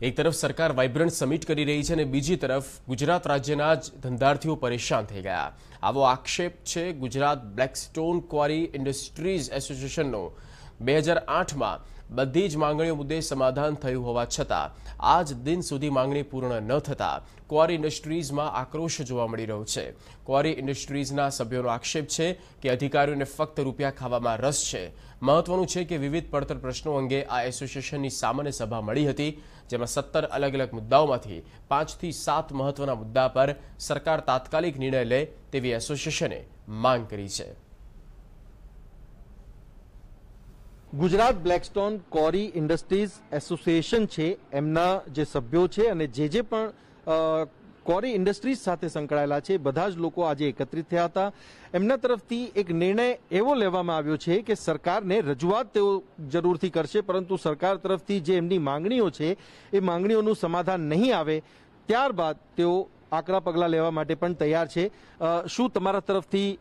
એક તરફ સરકાર વાઇબ્રન્ટ સમિટ કરી રહી છે અને બીજી તરફ ગુજરાત રાજ્યના જ ધંધાર્થીઓ પરેશાન થઈ ગયા આવો આક્ષેપ છે ગુજરાત બ્લેકસ્ટોન ક્વારી ઇન્ડસ્ટ્રીઝ એસોસિએશનનો બે હજાર આઠમાં બધી જ માંગણીઓ મુદ્દે સમાધાન થયું હોવા છતાં આજ દિન સુધી માંગણી પૂર્ણ ન થતાં ક્વોરી ઇન્ડસ્ટ્રીઝમાં આક્રોશ જોવા મળી રહ્યો છે ક્વોરી ઇન્ડસ્ટ્રીઝના સભ્યોનો આક્ષેપ છે કે અધિકારીઓને ફક્ત રૂપિયા ખાવામાં રસ છે મહત્વનું છે કે વિવિધ પડતર પ્રશ્નો અંગે આ એસોસિએશનની સામાન્ય સભા મળી હતી જેમાં સત્તર અલગ અલગ મુદ્દાઓમાંથી પાંચથી સાત મહત્વના મુદ્દા પર સરકાર તાત્કાલિક નિર્ણય લે તેવી એસોસિએશને માંગ કરી છે ગુજરાત બ્લેકસ્ટોન કોરી ઇન્ડસ્ટ્રીઝ એસોસિએશન છે એમના જે સભ્યો છે અને જે જે પણ કોરી ઇન્ડસ્ટ્રીઝ સાથે સંકળાયેલા છે બધા જ લોકો આજે એકત્રિત થયા હતા એમના તરફથી એક નિર્ણય એવો લેવામાં આવ્યો છે કે સરકારને રજૂઆત તેઓ જરૂરથી કરશે પરંતુ સરકાર તરફથી જે એમની માંગણીઓ છે એ માંગણીઓનું સમાધાન નહીં આવે ત્યારબાદ તેઓ આકરા પગલાં લેવા માટે પણ તૈયાર છે શું તમારા તરફથી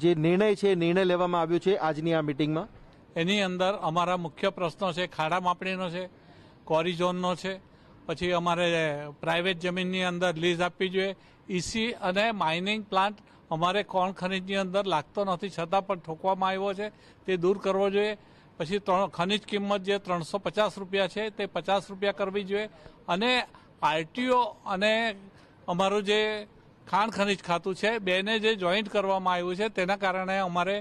જે નિર્ણય છે નિર્ણય લેવામાં આવ્યો છે આજની આ મિટિંગમાં એની અંદર અમારા મુખ્ય પ્રશ્નો છે ખાડા માપણીનો છે કોરિઝોનનો છે પછી અમારે પ્રાઇવેટ જમીનની અંદર લીઝ આપવી જોઈએ ઈસી e અને માઇનિંગ પ્લાન્ટ અમારે કોણ ખનિજની અંદર લાગતો નથી છતાં પણ ઠોકવામાં આવ્યો છે તે દૂર કરવો જોઈએ પછી ત્રણ ખનિજ કિંમત જે ત્રણસો પચાસ રૂપિયા છે તે પચાસ રૂપિયા કરવી જોઈએ અને આરટીઓ અને અમારું જે ખાણ ખનિજ ખાતું છે બેને જે જોઈન્ટ કરવામાં આવ્યું છે તેના કારણે અમારે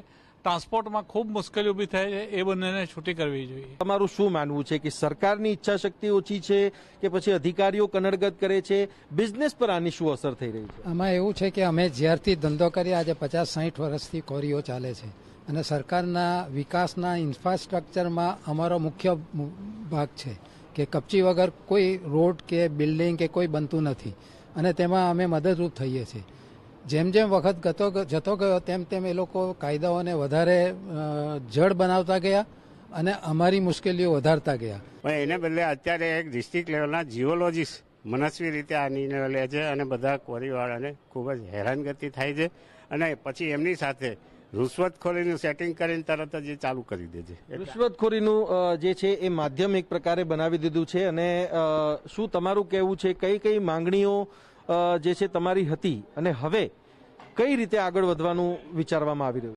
ટ્રાન્સપોર્ટમાં ખૂબ મુશ્કેલી ઊભી થાય છે એ બંનેને છૂટી કરવી જોઈએ તમારું શું માનવું છે કે સરકારની ઈચ્છા શક્તિ ઓછી છે કે પછી અધિકારીઓ કનડગત કરે છે બિઝનેસ પર આની શું અસર થઈ રહી છે આમાં એવું છે કે અમે જ્યારથી ધંધો કરીએ આજે પચાસ સાહીઠ વર્ષથી કોરીઓ ચાલે છે અને સરકારના વિકાસના ઇન્ફ્રાસ્ટ્રક્ચરમાં અમારો મુખ્ય ભાગ છે કે કપચી વગર કોઈ રોડ કે બિલ્ડિંગ કે કોઈ બનતું નથી અને તેમાં અમે મદદરૂપ થઈએ છીએ જેમ જેમ વખત જતો ગયો તેમ તેમ એ લોકો કાયદાઓને વધારે જડ બનાવતા ગયા અને અમારી મુશ્કેલીઓ વધારતા ગયા એને બદલે અત્યારે એક ડિસ્ટ્રિક્ટ લેવલના જીઓલોજીસ્ટ મનસ્વી રીતે આ નિર્ણય લે છે અને બધા કોરીવાળાને ખૂબ જ હેરાનગતિ થાય છે અને પછી એમની સાથે રૂશ્વતખોરીનું સેટિંગ કરીને તરત જ એ ચાલુ કરી દે છે રૂશ્વતખોરીનું જે છે એ માધ્યમ એક પ્રકારે બનાવી દીધું છે અને શું તમારું કહેવું છે કઈ કઈ માંગણીઓ જે છે તમારી હતી અને હવે કઈ રીતે આગળ વધવાનું વિચારવામાં આવી રહ્યું